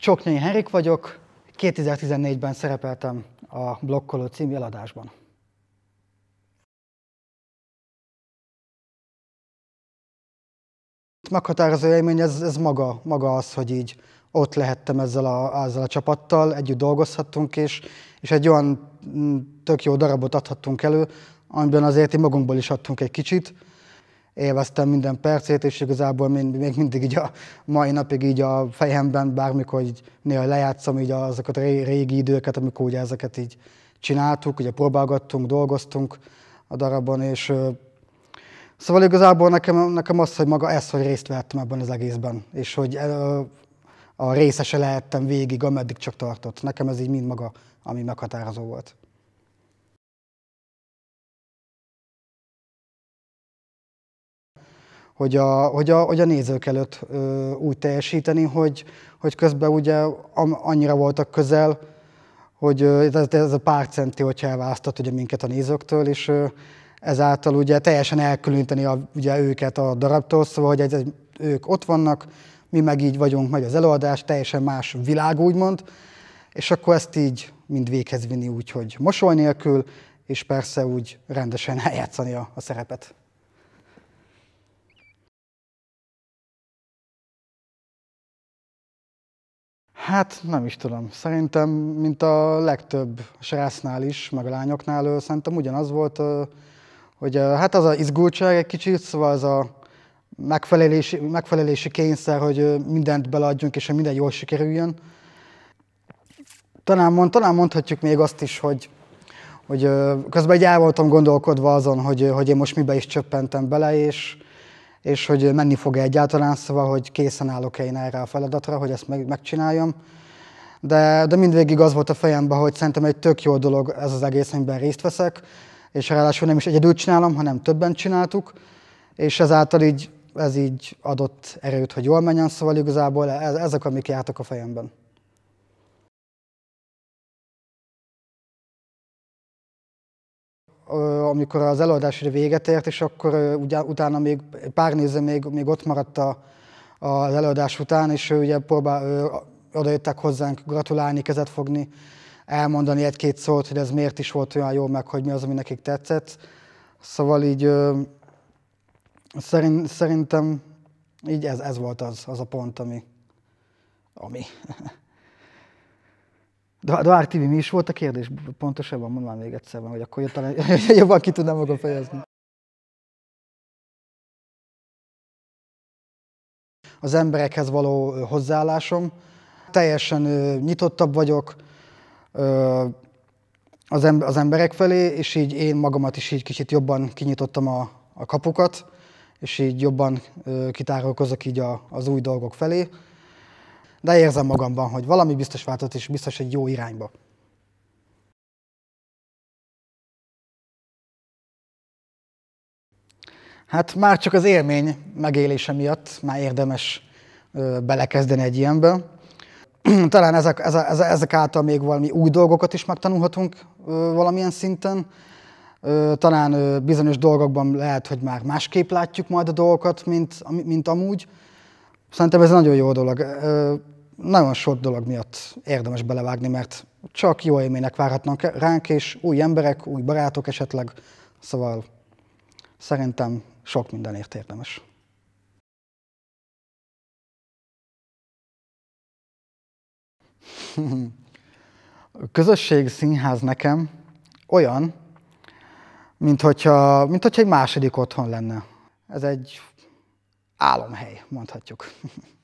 Csoknyai Henrik vagyok, 2014-ben szerepeltem a Blokkoló című eladásban. Meghatározó élmény ez, ez maga, maga az, hogy így ott lehettem ezzel a, ezzel a csapattal, együtt dolgozhattunk, és, és egy olyan mm, tök jó darabot adhattunk elő, amiben azért magunkból is adtunk egy kicsit, élveztem minden percét, és igazából még mindig így a mai napig így a fejemben bármikor így néha lejátszom így azokat a régi időket, amikor ugye ezeket így csináltuk, ugye próbálgattunk, dolgoztunk a darabon, és szóval igazából nekem, nekem az, hogy maga ez, hogy részt vettem ebben az egészben, és hogy a részese lehettem végig, ameddig csak tartott. Nekem ez így mind maga, ami meghatározó volt. hogy a, hogy a, hogy a nézők előtt ö, úgy teljesíteni, hogy, hogy közben ugye annyira voltak közel, hogy ez, ez a pár centi, hogyha elválasztott ugye minket a nézőktől, és ö, ezáltal ugye teljesen elkülöníteni a, ugye őket a darabtól, szóval hogy ez, ez, ők ott vannak, mi meg így vagyunk, meg az előadás, teljesen más világ úgymond, és akkor ezt így mind véghez vinni úgy, hogy mosoly nélkül, és persze úgy rendesen eljátszani a, a szerepet. Hát nem is tudom. Szerintem, mint a legtöbb srácnál is, meg a lányoknál, szerintem ugyanaz volt, hogy hát az a izgultság egy kicsit, szóval az a megfelelési, megfelelési kényszer, hogy mindent beleadjunk, és hogy minden jól sikerüljön. Talán, mond, talán mondhatjuk még azt is, hogy, hogy közben egy el voltam gondolkodva azon, hogy, hogy én most mibe is csöppentem bele, és, és hogy menni fog -e egyáltalán, szóval, hogy készen állok-e én erre a feladatra, hogy ezt meg, megcsináljam. De, de mindvégig az volt a fejemben, hogy szerintem egy tök jó dolog ez az egész, amiben részt veszek, és ráadásul nem is egyedül csinálom, hanem többen csináltuk, és ezáltal így, ez így adott erőt, hogy jól menjen, szóval igazából e, ezek, amik jártak a fejemben. amikor az előadás véget ért, és akkor ugye, utána még pár néző még, még ott maradt a, az előadás után, és ő ugye próbál, ő, odajöttek hozzánk gratulálni, kezet fogni, elmondani egy-két szót, hogy ez miért is volt olyan jó, meg hogy mi az, ami nekik tetszett. Szóval így ö, szerint, szerintem így ez, ez volt az, az a pont, ami, ami. Doár TV, mi is volt a kérdés? Pontosabban mondom már még egyszer, hogy akkor talán jobban ki tudnám magam fejezni. Az emberekhez való hozzáállásom. Teljesen nyitottabb vagyok az emberek felé, és így én magamat is így kicsit jobban kinyitottam a, a kapukat, és így jobban kitárolkozok így a, az új dolgok felé de érzem magamban, hogy valami biztos váltott, és biztos egy jó irányba. Hát már csak az élmény megélése miatt már érdemes belekezdeni egy ilyenbe. Talán ezek, ezek által még valami új dolgokat is megtanulhatunk valamilyen szinten. Talán bizonyos dolgokban lehet, hogy már másképp látjuk majd a dolgokat, mint, mint amúgy. Szerintem ez nagyon jó dolog. Nagyon sok dolog miatt érdemes belevágni, mert csak jó élmények várhatnak ránk, és új emberek, új barátok esetleg, szóval szerintem sok mindenért érdemes. Közösség színház nekem olyan, mint hogyha, mint hogyha egy második otthon lenne. Ez egy álomhely, mondhatjuk.